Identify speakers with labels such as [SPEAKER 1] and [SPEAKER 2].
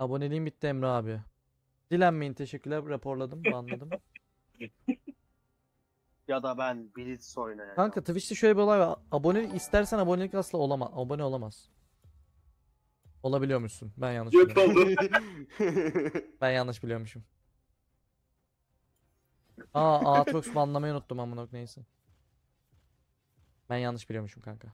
[SPEAKER 1] Aboneliğim bitti Emre abi. Dilenmeyin teşekkürler. Raporladım, anladım.
[SPEAKER 2] ya da ben Blitz oynayacağım. Kanka
[SPEAKER 1] Twitch'te şöyle bir olay var. abone istersen abonelik asla olamaz. Abone olamaz. Olabiliyormuşsun. Ben yanlış Göt
[SPEAKER 3] Ben yanlış biliyormuşum.
[SPEAKER 4] Aa Aatrox banlamayı unuttum amına koyayım neyse.
[SPEAKER 3] Ben yanlış biliyormuşum kanka.